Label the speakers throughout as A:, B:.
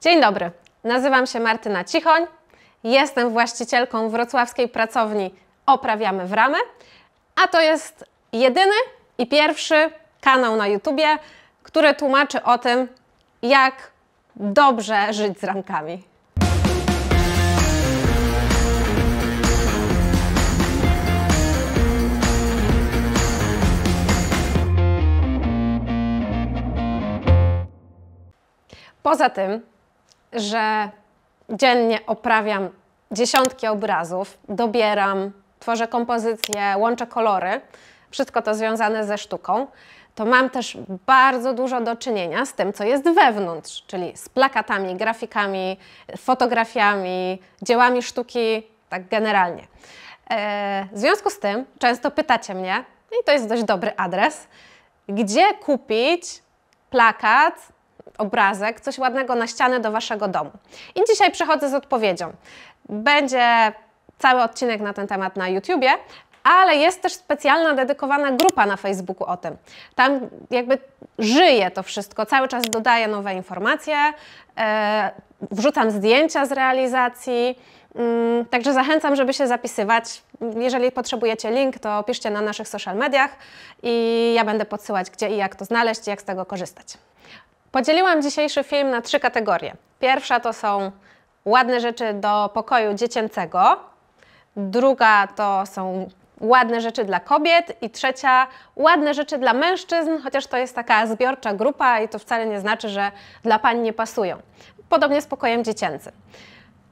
A: Dzień dobry, nazywam się Martyna Cichoń, jestem właścicielką wrocławskiej pracowni Oprawiamy w Ramy, a to jest jedyny i pierwszy kanał na YouTubie, który tłumaczy o tym, jak dobrze żyć z ramkami. Poza tym że dziennie oprawiam dziesiątki obrazów, dobieram, tworzę kompozycje, łączę kolory, wszystko to związane ze sztuką, to mam też bardzo dużo do czynienia z tym, co jest wewnątrz, czyli z plakatami, grafikami, fotografiami, dziełami sztuki, tak generalnie. E, w związku z tym często pytacie mnie, i to jest dość dobry adres, gdzie kupić plakat obrazek, coś ładnego na ścianę do Waszego domu. I dzisiaj przychodzę z odpowiedzią. Będzie cały odcinek na ten temat na YouTubie, ale jest też specjalna, dedykowana grupa na Facebooku o tym. Tam jakby żyje to wszystko, cały czas dodaję nowe informacje, e, wrzucam zdjęcia z realizacji, mm, także zachęcam, żeby się zapisywać. Jeżeli potrzebujecie link, to piszcie na naszych social mediach i ja będę podsyłać, gdzie i jak to znaleźć jak z tego korzystać. Podzieliłam dzisiejszy film na trzy kategorie. Pierwsza to są ładne rzeczy do pokoju dziecięcego, druga to są ładne rzeczy dla kobiet i trzecia ładne rzeczy dla mężczyzn, chociaż to jest taka zbiorcza grupa i to wcale nie znaczy, że dla pań nie pasują. Podobnie z pokojem dziecięcym.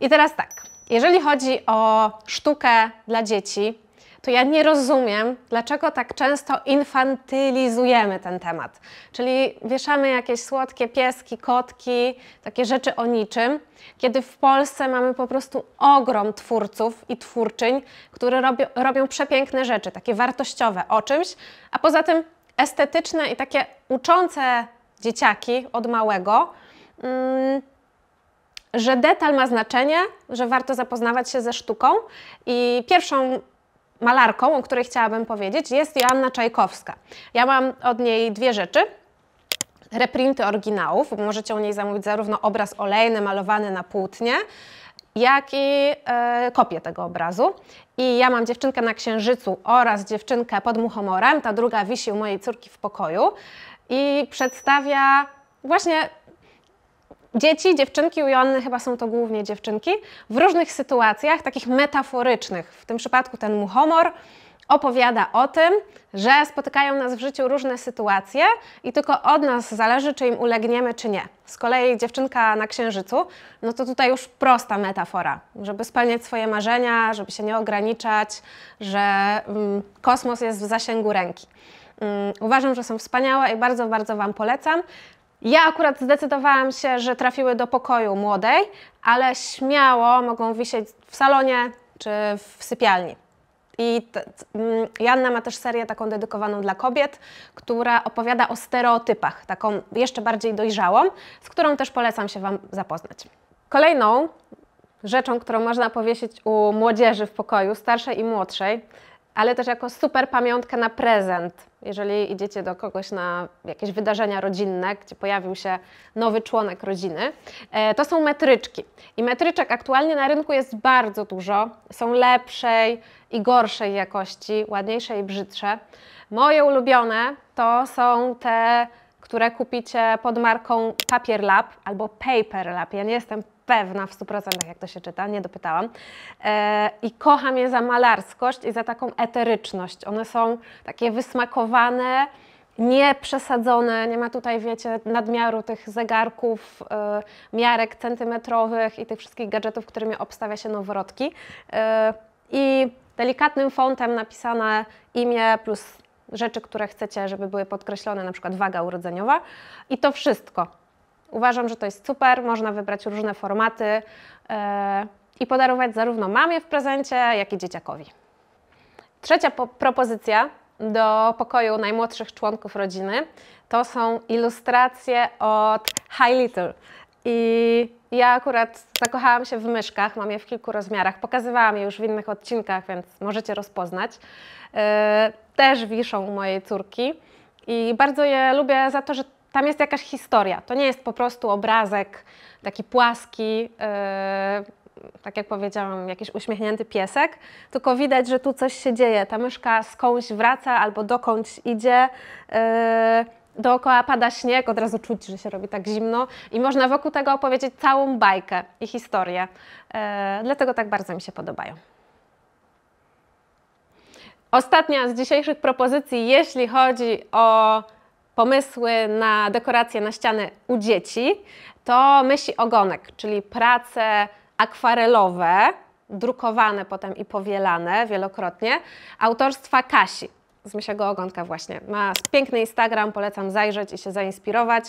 A: I teraz tak, jeżeli chodzi o sztukę dla dzieci, to ja nie rozumiem, dlaczego tak często infantylizujemy ten temat. Czyli wieszamy jakieś słodkie pieski, kotki, takie rzeczy o niczym, kiedy w Polsce mamy po prostu ogrom twórców i twórczyń, które robią, robią przepiękne rzeczy, takie wartościowe o czymś, a poza tym estetyczne i takie uczące dzieciaki od małego. Mm, że detal ma znaczenie, że warto zapoznawać się ze sztuką. I pierwszą malarką, o której chciałabym powiedzieć, jest Joanna Czajkowska. Ja mam od niej dwie rzeczy reprinty oryginałów. Możecie u niej zamówić zarówno obraz olejny malowany na płótnie, jak i y, kopię tego obrazu. I ja mam dziewczynkę na księżycu oraz dziewczynkę pod muchomorem. Ta druga wisi u mojej córki w pokoju i przedstawia właśnie dzieci, dziewczynki u Joanny, chyba są to głównie dziewczynki, w różnych sytuacjach, takich metaforycznych. W tym przypadku ten muchomor opowiada o tym, że spotykają nas w życiu różne sytuacje i tylko od nas zależy, czy im ulegniemy, czy nie. Z kolei dziewczynka na księżycu, no to tutaj już prosta metafora, żeby spełniać swoje marzenia, żeby się nie ograniczać, że mm, kosmos jest w zasięgu ręki. Mm, uważam, że są wspaniałe i bardzo, bardzo Wam polecam. Ja akurat zdecydowałam się, że trafiły do pokoju młodej, ale śmiało mogą wisieć w salonie czy w sypialni. I mm, Janna ma też serię taką dedykowaną dla kobiet, która opowiada o stereotypach, taką jeszcze bardziej dojrzałą, z którą też polecam się Wam zapoznać. Kolejną rzeczą, którą można powiesić u młodzieży w pokoju, starszej i młodszej, ale też jako super pamiątkę na prezent. Jeżeli idziecie do kogoś na jakieś wydarzenia rodzinne, gdzie pojawił się nowy członek rodziny, e, to są metryczki. I metryczek aktualnie na rynku jest bardzo dużo. Są lepszej i gorszej jakości, ładniejsze i brzydsze. Moje ulubione to są te które kupicie pod marką Papier Lab albo Paper Lab. Ja nie jestem pewna w 100% jak to się czyta, nie dopytałam. E, I kocham je za malarskość i za taką eteryczność. One są takie wysmakowane, nieprzesadzone. nie ma tutaj, wiecie, nadmiaru tych zegarków, e, miarek centymetrowych i tych wszystkich gadżetów, którymi obstawia się noworodki. E, I delikatnym fontem napisane imię plus rzeczy, które chcecie, żeby były podkreślone, na przykład waga urodzeniowa i to wszystko. Uważam, że to jest super, można wybrać różne formaty e, i podarować zarówno mamie w prezencie, jak i dzieciakowi. Trzecia propozycja do pokoju najmłodszych członków rodziny to są ilustracje od High Little. I ja akurat zakochałam się w myszkach, mam je w kilku rozmiarach. Pokazywałam je już w innych odcinkach, więc możecie rozpoznać. E, też wiszą u mojej córki i bardzo je lubię za to, że tam jest jakaś historia. To nie jest po prostu obrazek taki płaski, e, tak jak powiedziałam, jakiś uśmiechnięty piesek, tylko widać, że tu coś się dzieje. Ta myszka skądś wraca albo dokądś idzie. Yy, dookoła pada śnieg, od razu czuć, że się robi tak zimno i można wokół tego opowiedzieć całą bajkę i historię. E, dlatego tak bardzo mi się podobają. Ostatnia z dzisiejszych propozycji, jeśli chodzi o pomysły na dekoracje na ściany u dzieci, to myśli ogonek, czyli prace akwarelowe, drukowane potem i powielane wielokrotnie, autorstwa Kasi z Mysiego Ogonka właśnie. Ma piękny Instagram, polecam zajrzeć i się zainspirować.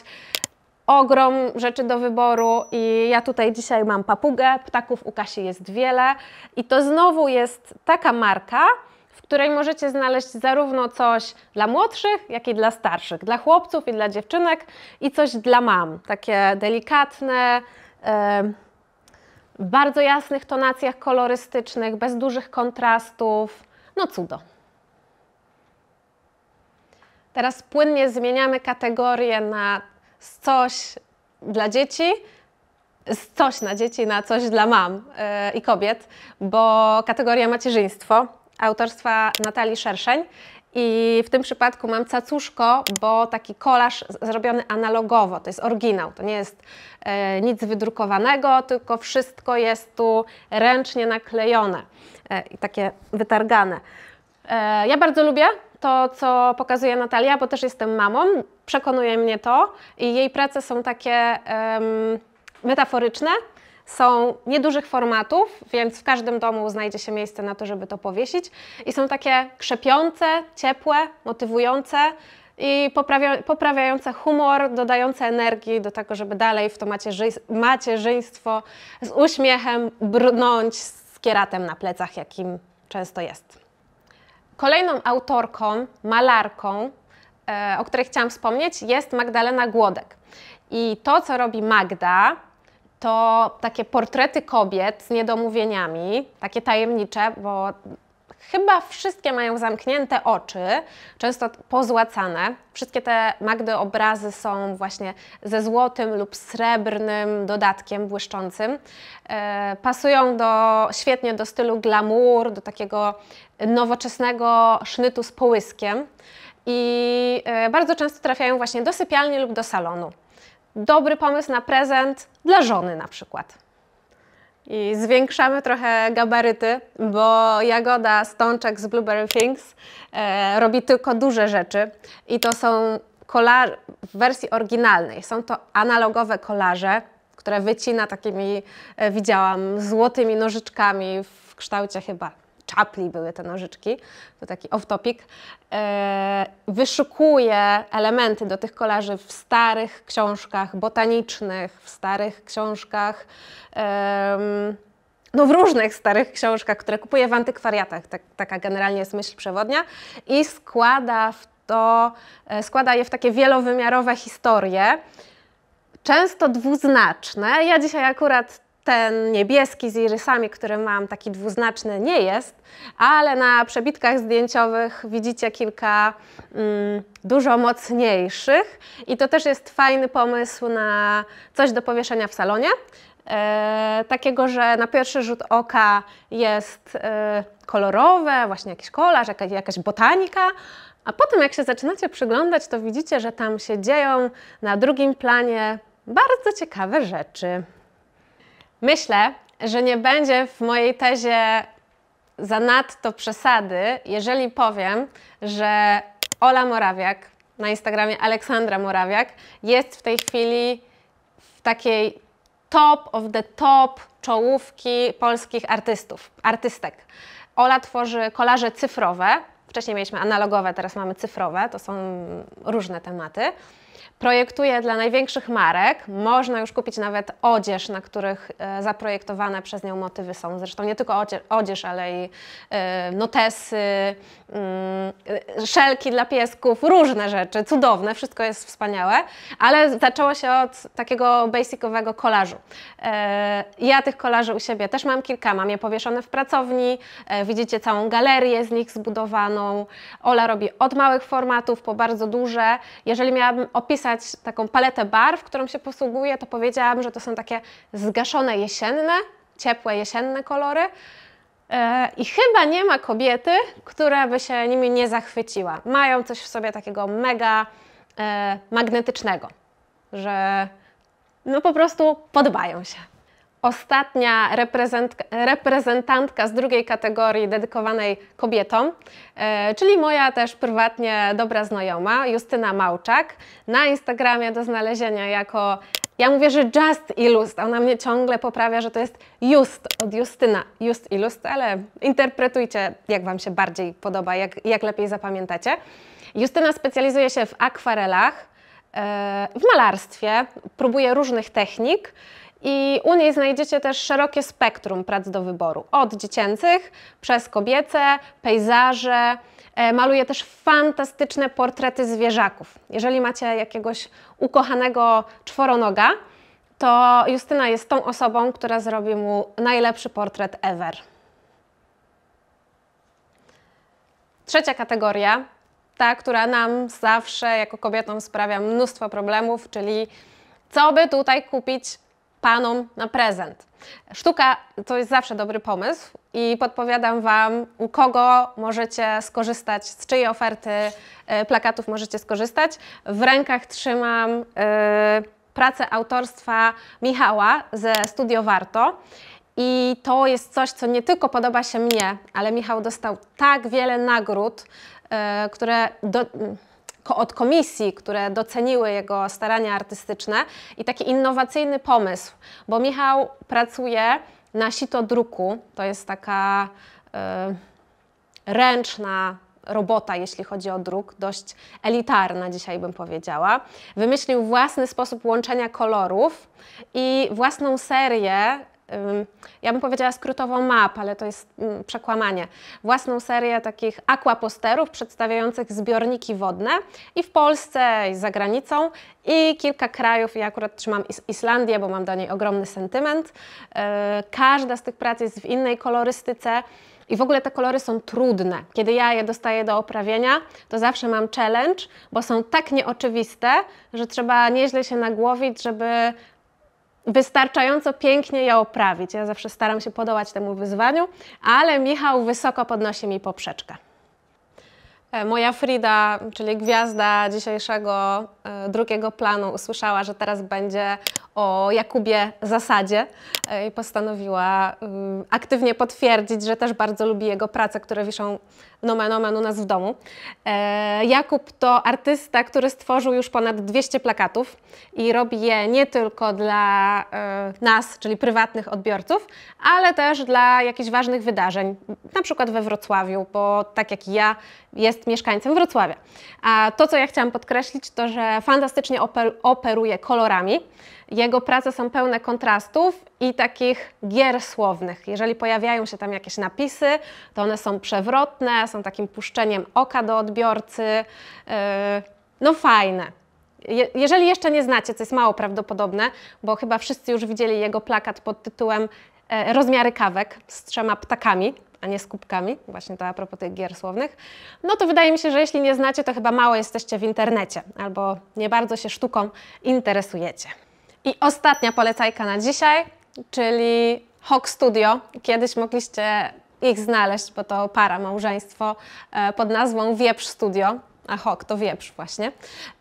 A: Ogrom rzeczy do wyboru i ja tutaj dzisiaj mam papugę, ptaków u Kasi jest wiele i to znowu jest taka marka, w której możecie znaleźć zarówno coś dla młodszych, jak i dla starszych, dla chłopców i dla dziewczynek i coś dla mam, takie delikatne, w bardzo jasnych tonacjach kolorystycznych, bez dużych kontrastów, no cudo. Teraz płynnie zmieniamy kategorię na coś dla dzieci, z coś na dzieci na coś dla mam e, i kobiet, bo kategoria macierzyństwo autorstwa Natalii Szerszeń i w tym przypadku mam cacuszko, bo taki kolaż zrobiony analogowo, to jest oryginał, to nie jest e, nic wydrukowanego, tylko wszystko jest tu ręcznie naklejone e, i takie wytargane. E, ja bardzo lubię to, co pokazuje Natalia, bo też jestem mamą, przekonuje mnie to i jej prace są takie um, metaforyczne, są niedużych formatów, więc w każdym domu znajdzie się miejsce na to, żeby to powiesić i są takie krzepiące, ciepłe, motywujące i poprawiające humor, dodające energii do tego, żeby dalej w to macierzyństwo z uśmiechem brnąć z kieratem na plecach, jakim często jest. Kolejną autorką, malarką, e, o której chciałam wspomnieć, jest Magdalena Głodek. I to, co robi Magda, to takie portrety kobiet z niedomówieniami, takie tajemnicze, bo Chyba wszystkie mają zamknięte oczy, często pozłacane. Wszystkie te Magdy obrazy są właśnie ze złotym lub srebrnym dodatkiem błyszczącym. E, pasują do, świetnie do stylu glamour, do takiego nowoczesnego sznytu z połyskiem i e, bardzo często trafiają właśnie do sypialni lub do salonu. Dobry pomysł na prezent dla żony na przykład. I zwiększamy trochę gabaryty, bo Jagoda Stączek z Blueberry Things e, robi tylko duże rzeczy i to są kolaże w wersji oryginalnej. Są to analogowe kolaże, które wycina takimi, e, widziałam, złotymi nożyczkami w kształcie chyba czapli były te nożyczki, to taki off-topic, e, wyszukuje elementy do tych kolarzy w starych książkach botanicznych, w starych książkach no w różnych starych książkach, które kupuje w antykwariatach, tak, taka generalnie jest myśl przewodnia, i składa, w to, e, składa je w takie wielowymiarowe historie, często dwuznaczne. Ja dzisiaj akurat ten niebieski z irysami, który mam, taki dwuznaczny, nie jest, ale na przebitkach zdjęciowych widzicie kilka mm, dużo mocniejszych i to też jest fajny pomysł na coś do powieszenia w salonie. E, takiego, że na pierwszy rzut oka jest e, kolorowe, właśnie jakiś kolarz, jakaś, jakaś botanika, a potem jak się zaczynacie przyglądać, to widzicie, że tam się dzieją na drugim planie bardzo ciekawe rzeczy. Myślę, że nie będzie w mojej tezie zanadto przesady, jeżeli powiem, że Ola Morawiak na Instagramie Aleksandra Morawiak jest w tej chwili w takiej top of the top czołówki polskich artystów, artystek. Ola tworzy kolaże cyfrowe. Wcześniej mieliśmy analogowe, teraz mamy cyfrowe, to są różne tematy. Projektuję dla największych marek. Można już kupić nawet odzież, na których e, zaprojektowane przez nią motywy są. Zresztą nie tylko odzież, ale i e, notesy, mm, e, szelki dla piesków, różne rzeczy, cudowne, wszystko jest wspaniałe, ale zaczęło się od takiego basicowego kolażu. Ja tych kolaży u siebie też mam kilka, mam je powieszone w pracowni, widzicie całą galerię z nich zbudowaną. Ola robi od małych formatów po bardzo duże. Jeżeli miałabym opisać taką paletę barw, którą się posługuję, to powiedziałabym, że to są takie zgaszone jesienne, ciepłe jesienne kolory. E, I chyba nie ma kobiety, która by się nimi nie zachwyciła. Mają coś w sobie takiego mega e, magnetycznego, że no po prostu podobają się ostatnia reprezentantka z drugiej kategorii dedykowanej kobietom, e, czyli moja też prywatnie dobra znajoma, Justyna Małczak. Na Instagramie do znalezienia jako ja mówię, że just Illust, a ona mnie ciągle poprawia, że to jest just od Justyna, just Illust, ale interpretujcie jak Wam się bardziej podoba, jak, jak lepiej zapamiętacie. Justyna specjalizuje się w akwarelach, e, w malarstwie, próbuje różnych technik, i u niej znajdziecie też szerokie spektrum prac do wyboru. Od dziecięcych, przez kobiece, pejzaże. E, Maluje też fantastyczne portrety zwierzaków. Jeżeli macie jakiegoś ukochanego czworonoga, to Justyna jest tą osobą, która zrobi mu najlepszy portret ever. Trzecia kategoria, ta, która nam zawsze jako kobietom sprawia mnóstwo problemów, czyli co by tutaj kupić panom na prezent. Sztuka to jest zawsze dobry pomysł i podpowiadam Wam, u kogo możecie skorzystać, z czyjej oferty e, plakatów możecie skorzystać. W rękach trzymam e, pracę autorstwa Michała ze Studio Warto. I to jest coś, co nie tylko podoba się mnie, ale Michał dostał tak wiele nagród, e, które do, od komisji, które doceniły jego starania artystyczne i taki innowacyjny pomysł, bo Michał pracuje na sito druku, to jest taka y, ręczna robota, jeśli chodzi o druk, dość elitarna dzisiaj bym powiedziała. Wymyślił własny sposób łączenia kolorów i własną serię ja bym powiedziała skrótową map, ale to jest mm, przekłamanie, własną serię takich aquaposterów przedstawiających zbiorniki wodne i w Polsce, i za granicą, i kilka krajów, ja akurat trzymam Islandię, bo mam do niej ogromny sentyment. Yy, każda z tych prac jest w innej kolorystyce. I w ogóle te kolory są trudne. Kiedy ja je dostaję do oprawienia, to zawsze mam challenge, bo są tak nieoczywiste, że trzeba nieźle się nagłowić, żeby wystarczająco pięknie je oprawić. Ja zawsze staram się podołać temu wyzwaniu, ale Michał wysoko podnosi mi poprzeczkę. E, moja Frida, czyli gwiazda dzisiejszego e, drugiego planu, usłyszała, że teraz będzie o Jakubie Zasadzie e, i postanowiła mm, aktywnie potwierdzić, że też bardzo lubi jego prace, które wiszą nomen no omen no u nas w domu. E, Jakub to artysta, który stworzył już ponad 200 plakatów i robi je nie tylko dla e, nas, czyli prywatnych odbiorców, ale też dla jakichś ważnych wydarzeń, na przykład we Wrocławiu, bo tak jak ja, jest mieszkańcem Wrocławia. A to, co ja chciałam podkreślić, to, że fantastycznie oper operuje kolorami. Jego prace są pełne kontrastów i takich gier słownych. Jeżeli pojawiają się tam jakieś napisy, to one są przewrotne, są takim puszczeniem oka do odbiorcy. Yy, no fajne. jeżeli jeszcze nie znacie, co jest mało prawdopodobne, bo chyba wszyscy już widzieli jego plakat pod tytułem e, Rozmiary kawek z trzema ptakami, a nie z kubkami, właśnie to a propos tych gier słownych, no to wydaje mi się, że jeśli nie znacie, to chyba mało jesteście w internecie albo nie bardzo się sztuką interesujecie. I ostatnia polecajka na dzisiaj, czyli Hawk Studio. Kiedyś mogliście ich znaleźć, bo to para małżeństwo e, pod nazwą Wieprz Studio. A Hawk to wieprz właśnie.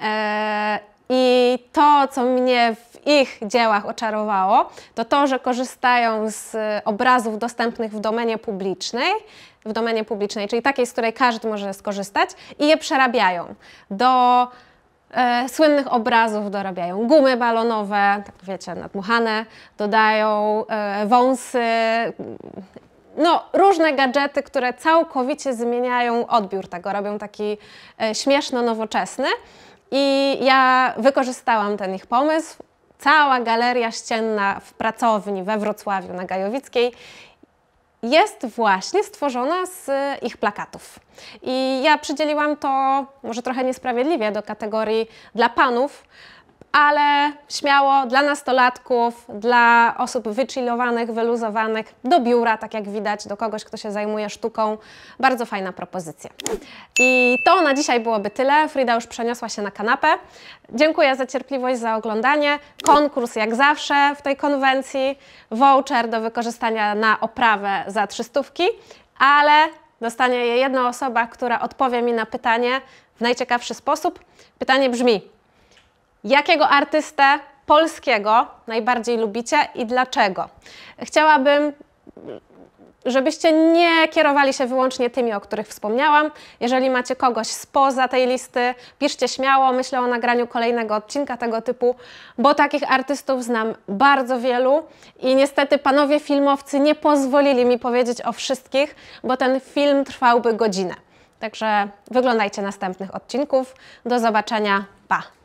A: E, I to, co mnie w ich dziełach oczarowało, to to, że korzystają z obrazów dostępnych w domenie publicznej, w domenie publicznej, czyli takiej, z której każdy może skorzystać, i je przerabiają do e, słynnych obrazów dorabiają gumy balonowe, tak wiecie, nadmuchane, dodają e, wąsy, mm, no, różne gadżety, które całkowicie zmieniają odbiór tego, robią taki e, śmieszno-nowoczesny. I ja wykorzystałam ten ich pomysł. Cała galeria ścienna w pracowni we Wrocławiu na Gajowickiej jest właśnie stworzona z e, ich plakatów. I ja przydzieliłam to może trochę niesprawiedliwie do kategorii dla panów, ale śmiało dla nastolatków, dla osób wychillowanych, wyluzowanych, do biura, tak jak widać, do kogoś, kto się zajmuje sztuką. Bardzo fajna propozycja. I to na dzisiaj byłoby tyle. Frida już przeniosła się na kanapę. Dziękuję za cierpliwość, za oglądanie. Konkurs jak zawsze w tej konwencji. Voucher do wykorzystania na oprawę za trzystówki, ale dostanie je jedna osoba, która odpowie mi na pytanie w najciekawszy sposób. Pytanie brzmi, Jakiego artystę polskiego najbardziej lubicie i dlaczego? Chciałabym, żebyście nie kierowali się wyłącznie tymi, o których wspomniałam. Jeżeli macie kogoś spoza tej listy, piszcie śmiało. Myślę o nagraniu kolejnego odcinka tego typu, bo takich artystów znam bardzo wielu i niestety panowie filmowcy nie pozwolili mi powiedzieć o wszystkich, bo ten film trwałby godzinę. Także wyglądajcie następnych odcinków. Do zobaczenia. Pa!